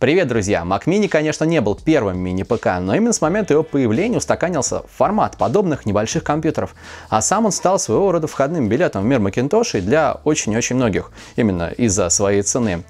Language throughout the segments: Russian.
Привет, друзья! Mac Mini, конечно, не был первым мини-ПК, но именно с момента его появления устаканился формат подобных небольших компьютеров, а сам он стал своего рода входным билетом в мир Macintosh для очень-очень многих, именно из-за своей цены.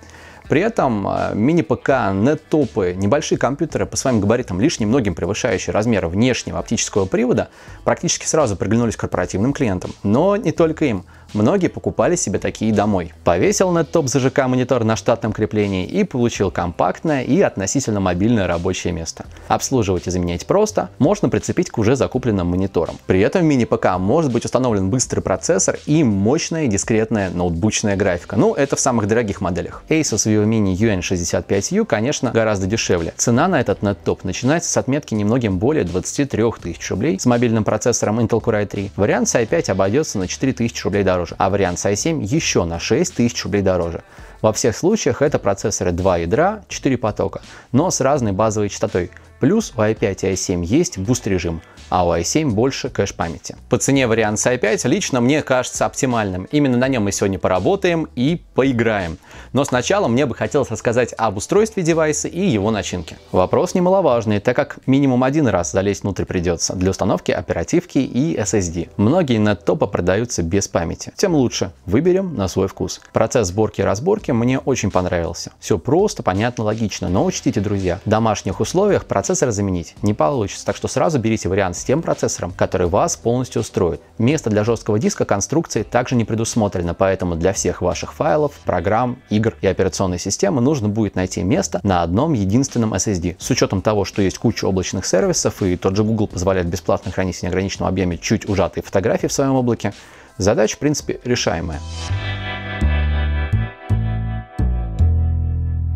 При этом э, мини-ПК, нет-топы, небольшие компьютеры по своим габаритам лишь немногим превышающие размеры внешнего оптического привода практически сразу приглянулись корпоративным клиентам, но не только им – Многие покупали себе такие домой. Повесил на нетоп ЗЖК монитор на штатном креплении и получил компактное и относительно мобильное рабочее место. Обслуживать и заменять просто, можно прицепить к уже закупленным мониторам. При этом в мини-ПК может быть установлен быстрый процессор и мощная дискретная ноутбучная графика. Ну, это в самых дорогих моделях. Asus Vivo Mini UN65U, конечно, гораздо дешевле. Цена на этот нетоп начинается с отметки немногим более 23 тысяч рублей с мобильным процессором Intel Core i3. Вариант с i5 обойдется на 4000 рублей дороже дороже, а вариант с i7 еще на 6000 рублей дороже. Во всех случаях это процессоры 2 ядра, 4 потока, но с разной базовой частотой. Плюс у i5 и i7 есть буст режим, а у i7 больше кэш памяти. По цене вариант с i5 лично мне кажется оптимальным. Именно на нем мы сегодня поработаем и поиграем. Но сначала мне бы хотелось рассказать об устройстве девайса и его начинке. Вопрос немаловажный, так как минимум один раз залезть внутрь придется для установки оперативки и SSD. Многие на топа продаются без памяти. Тем лучше, выберем на свой вкус. Процесс сборки и разборки мне очень понравился. Все просто, понятно, логично, но учтите, друзья, в домашних условиях процессор заменить не получится, так что сразу берите вариант с тем процессором, который вас полностью устроит. Место для жесткого диска конструкции также не предусмотрено, поэтому для всех ваших файлов, программ, игр и операционной системы нужно будет найти место на одном единственном SSD. С учетом того, что есть куча облачных сервисов и тот же Google позволяет бесплатно хранить в неограниченном объеме чуть ужатые фотографии в своем облаке, задача в принципе решаемая.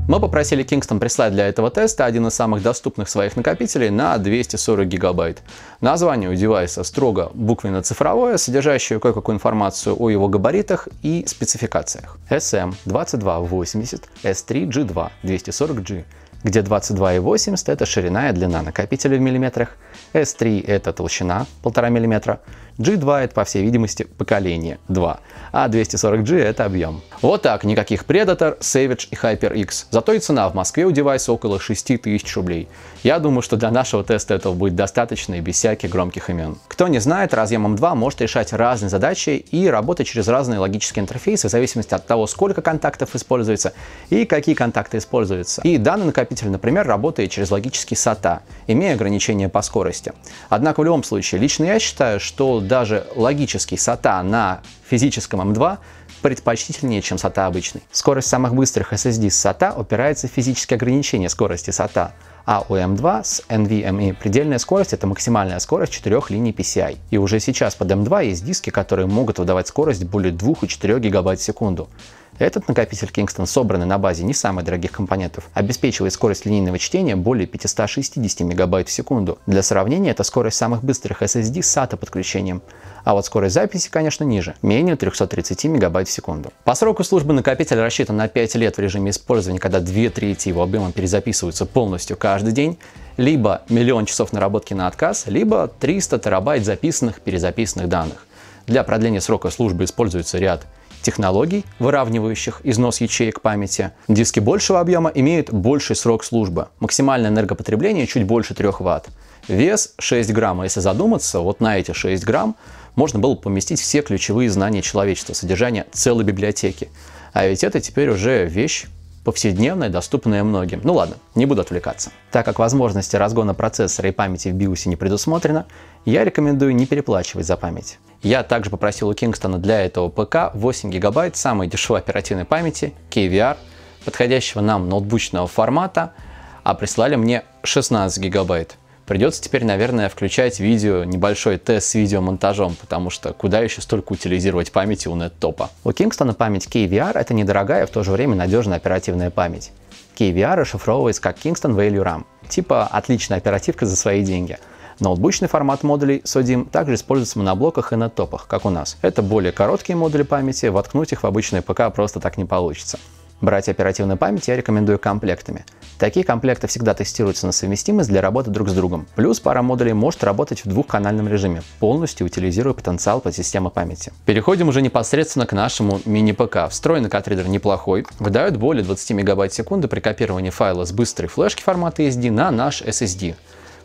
Мы попросили Kingston прислать для этого теста один из самых доступных своих накопителей на 240 гигабайт. Название у девайса строго буквенно-цифровое, содержащее кое-какую информацию о его габаритах и спецификациях. SM2280 S3G2 240G где 22,80 это ширина и длина накопителя в миллиметрах, S3 это толщина 1,5 мм, G2 это, по всей видимости, поколение 2, а 240G это объем. Вот так, никаких Predator, Savage и HyperX. Зато и цена в Москве у девайса около 6000 рублей. Я думаю, что для нашего теста этого будет достаточно и без всяких громких имен. Кто не знает, разъем M2 может решать разные задачи и работать через разные логические интерфейсы в зависимости от того, сколько контактов используется и какие контакты используются. И данный накопитель, например, работает через логический SATA, имея ограничения по скорости. Однако в любом случае, лично я считаю, что даже логический SATA на физическом M2 предпочтительнее, чем SATA обычный. Скорость самых быстрых SSD с SATA упирается в физические ограничения скорости SATA, а у M2 с NVMe предельная скорость — это максимальная скорость четырех линий PCI. И уже сейчас под M2 есть диски, которые могут выдавать скорость более 2 и 4 гигабайт в секунду. Этот накопитель Kingston, собранный на базе не самых дорогих компонентов, обеспечивает скорость линейного чтения более 560 мегабайт в секунду. Для сравнения, это скорость самых быстрых SSD с SATA подключением. А вот скорость записи, конечно, ниже, менее 330 мегабайт в секунду. По сроку службы накопитель рассчитан на 5 лет в режиме использования, когда две трети его объема перезаписываются полностью каждый день, либо миллион часов наработки на отказ, либо 300 терабайт записанных перезаписанных данных. Для продления срока службы используется ряд технологий, выравнивающих износ ячеек памяти. Диски большего объема имеют больший срок службы. Максимальное энергопотребление чуть больше 3 Вт. Вес 6 грамм. А если задуматься, вот на эти 6 грамм можно было поместить все ключевые знания человечества, содержание целой библиотеки. А ведь это теперь уже вещь, повседневная, доступная многим. Ну ладно, не буду отвлекаться. Так как возможности разгона процессора и памяти в BIOS не предусмотрено, я рекомендую не переплачивать за память. Я также попросил у Кингстона для этого ПК 8 гигабайт самой дешевой оперативной памяти KVR, подходящего нам ноутбучного формата, а прислали мне 16 гигабайт. Придется теперь, наверное, включать видео, небольшой тест с видеомонтажом, потому что куда еще столько утилизировать памяти у NetTop. У Kingston память KVR — это недорогая, в то же время надежная оперативная память. KVR расшифровывается как Kingston Value RAM, типа отличная оперативка за свои деньги. Ноутбучный формат модулей SODIMM также используется в моноблоках и топах, как у нас. Это более короткие модули памяти, воткнуть их в обычные ПК просто так не получится. Брать оперативную память я рекомендую комплектами. Такие комплекты всегда тестируются на совместимость для работы друг с другом. Плюс пара модулей может работать в двухканальном режиме, полностью утилизируя потенциал подсистемы памяти. Переходим уже непосредственно к нашему мини-ПК. Встроенный катридер неплохой, выдает более 20 мегабайт в секунду при копировании файла с быстрой флешки формата SD на наш SSD.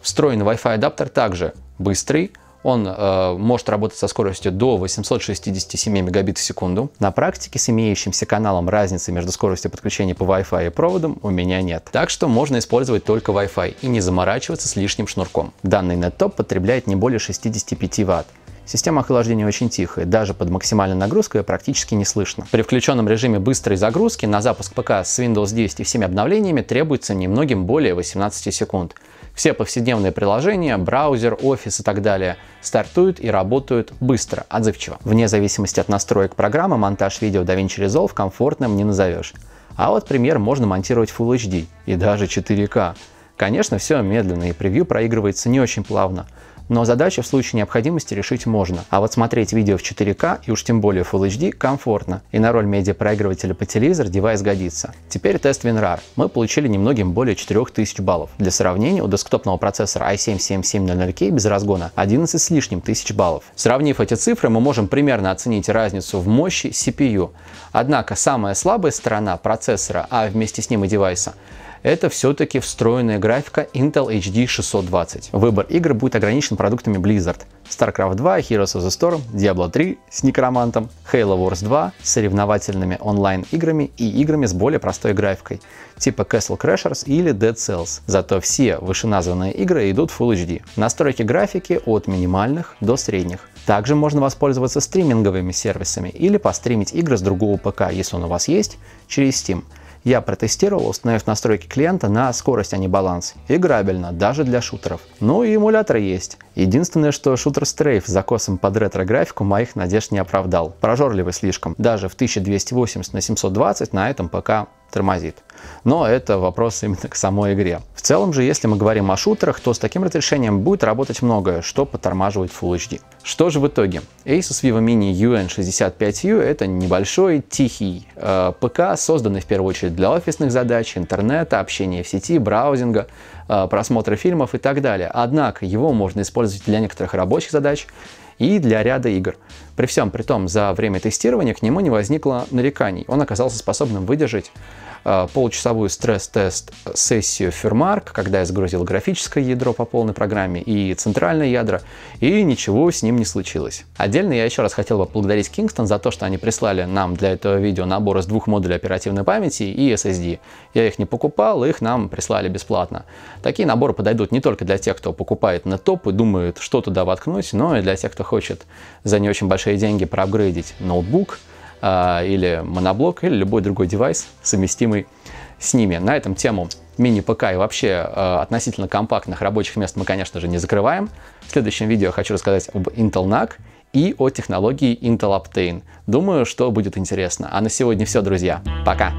Встроенный Wi-Fi адаптер также быстрый, он э, может работать со скоростью до 867 мегабит в секунду. На практике с имеющимся каналом разницы между скоростью подключения по Wi-Fi и проводом у меня нет. Так что можно использовать только Wi-Fi и не заморачиваться с лишним шнурком. Данный NetTop потребляет не более 65 Вт. Система охлаждения очень тихая, даже под максимальной нагрузкой практически не слышно. При включенном режиме быстрой загрузки на запуск ПК с Windows 10 и всеми обновлениями требуется немногим более 18 секунд. Все повседневные приложения, браузер, офис и так далее стартуют и работают быстро, отзывчиво. Вне зависимости от настроек программы, монтаж видео DaVinci Resolve комфортным не назовешь. А вот, пример, можно монтировать Full HD и даже 4 k Конечно, все медленно и превью проигрывается не очень плавно, но задачу в случае необходимости решить можно. А вот смотреть видео в 4К и уж тем более Full HD комфортно, и на роль медиапроигрывателя по телевизор девайс годится. Теперь тест WinRAR. Мы получили немногим более 4000 баллов. Для сравнения, у десктопного процессора i7-7700K без разгона 11 с лишним тысяч баллов. Сравнив эти цифры, мы можем примерно оценить разницу в мощи CPU. Однако самая слабая сторона процессора, а вместе с ним и девайса, это все-таки встроенная графика Intel HD 620. Выбор игр будет ограничен продуктами Blizzard. StarCraft 2, Heroes of the Storm, Diablo 3 с некромантом, Halo Wars 2 с соревновательными онлайн-играми и играми с более простой графикой, типа Castle Crashers или Dead Cells. Зато все вышеназванные игры идут в Full HD. Настройки графики от минимальных до средних. Также можно воспользоваться стриминговыми сервисами или постримить игры с другого ПК, если он у вас есть, через Steam. Я протестировал, установив настройки клиента на скорость, а не баланс. Играбельно, даже для шутеров. Ну и эмулятор есть. Единственное, что шутер Strafe с закосом под ретро-графику моих надежд не оправдал. Прожорливый слишком. Даже в 1280 на 720 на этом пока тормозит. Но это вопрос именно к самой игре. В целом же, если мы говорим о шутерах, то с таким разрешением будет работать многое, что подтормаживает Full HD. Что же в итоге? Asus Vivo Mini UN65U — это небольшой, тихий э, ПК, созданный в первую очередь для офисных задач, интернета, общения в сети, браузинга, э, просмотра фильмов и так далее. Однако его можно использовать для некоторых рабочих задач и для ряда игр. При всем при том, за время тестирования к нему не возникло нареканий. Он оказался способным выдержать Э, полчасовую стресс-тест сессию Фермарк, когда я загрузил графическое ядро по полной программе и центральное ядро, и ничего с ним не случилось. Отдельно я еще раз хотел бы поблагодарить Kingston за то, что они прислали нам для этого видео набор из двух модулей оперативной памяти и SSD. Я их не покупал, их нам прислали бесплатно. Такие наборы подойдут не только для тех, кто покупает на топ и думает, что туда воткнуть, но и для тех, кто хочет за не очень большие деньги проапгрейдить ноутбук, а, или моноблок, или любой другой девайс, совместимый с ними. На этом тему мини-ПК и вообще э, относительно компактных рабочих мест мы, конечно же, не закрываем. В следующем видео хочу рассказать об Intel NAC и о технологии Intel Optane. Думаю, что будет интересно. А на сегодня все, друзья. Пока!